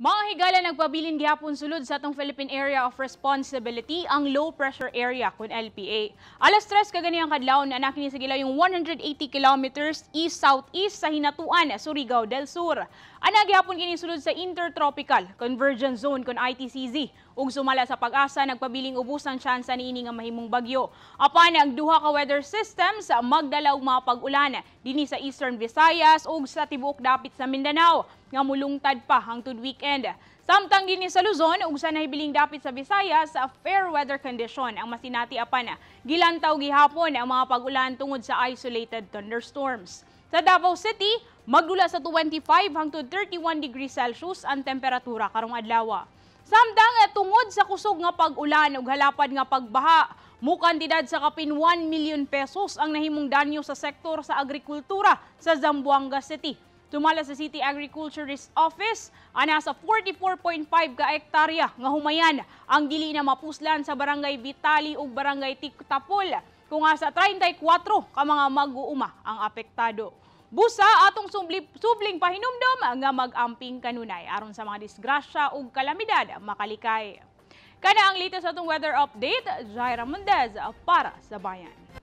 Mga higala nagpabilin gihapon sulod sa atong Philippine Area of Responsibility ang low pressure area kun LPA. Alas 3 kagani ang kadlawon na nakini sa gilaw yung 180 kilometers east southeast sa hinatuan Surigao del Sur. Ana gihapon kini sulod sa Intertropical Convergence Zone kun ITCZ ug sumala sa pag-asa nagpabiling ubos ang tsansa niini nga mahimong bagyo. Apan ang duha ka weather systems magdala og mga ulan dinhi sa Eastern Visayas ug sa tibuok dapit sa Mindanao nga mulungtad pa hangtod weekend weekend. Samtang gini sa Luzon, usa na hibiling dapit sa Visayas sa ah, fair weather condition ang masinati apan ah, gilantaw gihapon ang mga pagulan tungod sa isolated thunderstorms. Sa Davao City, magdula sa 25 hangtod 31 degrees Celsius ang temperatura karong adlaw. Samtang ah, tungod sa kusog nga pag-ulan ug halapad nga pagbaha, Mukantidad sa kapin 1 million pesos ang nahimong danyo sa sektor sa agrikultura sa Zamboanga City tumala sa City Agriculturist Office ang nasa 44.5 ka hektarya nga humayan ang dili na mapuslan sa Barangay Vitali ug Barangay Tiktapol kung asa 34 ka mga mag-uuma ang apektado. Busa atong subli, subling pahinumdom nga mag-amping kanunay aron sa mga disgrasya ug kalamidad makalikay. Kana ang latest atong weather update, Jaira Mendez para sa Bayan.